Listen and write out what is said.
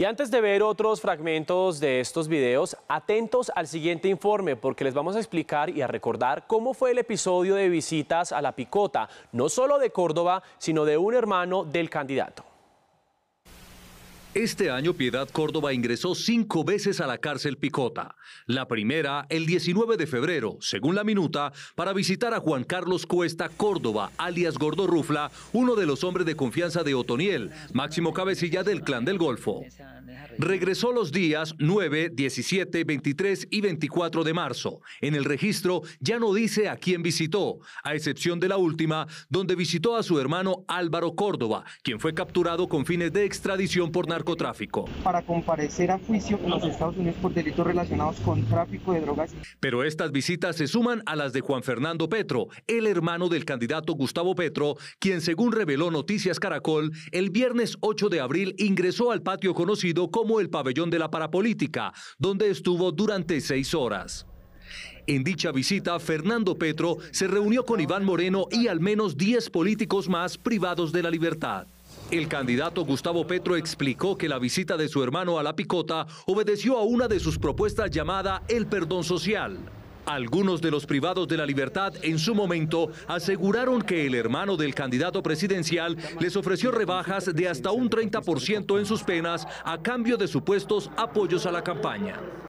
Y antes de ver otros fragmentos de estos videos, atentos al siguiente informe porque les vamos a explicar y a recordar cómo fue el episodio de visitas a la picota, no solo de Córdoba, sino de un hermano del candidato. Este año Piedad Córdoba ingresó cinco veces a la cárcel Picota. La primera, el 19 de febrero, según la minuta, para visitar a Juan Carlos Cuesta Córdoba, alias Gordo Rufla, uno de los hombres de confianza de Otoniel, máximo cabecilla del clan del Golfo. Regresó los días 9, 17, 23 y 24 de marzo. En el registro ya no dice a quién visitó, a excepción de la última, donde visitó a su hermano Álvaro Córdoba, quien fue capturado con fines de extradición por narcotráfico tráfico. Para comparecer a juicio en los Estados Unidos por delitos relacionados con tráfico de drogas. Pero estas visitas se suman a las de Juan Fernando Petro, el hermano del candidato Gustavo Petro, quien según reveló Noticias Caracol, el viernes 8 de abril ingresó al patio conocido como el pabellón de la parapolítica, donde estuvo durante seis horas. En dicha visita, Fernando Petro se reunió con Iván Moreno y al menos 10 políticos más privados de la libertad. El candidato Gustavo Petro explicó que la visita de su hermano a la picota obedeció a una de sus propuestas llamada el perdón social. Algunos de los privados de la libertad en su momento aseguraron que el hermano del candidato presidencial les ofreció rebajas de hasta un 30% en sus penas a cambio de supuestos apoyos a la campaña.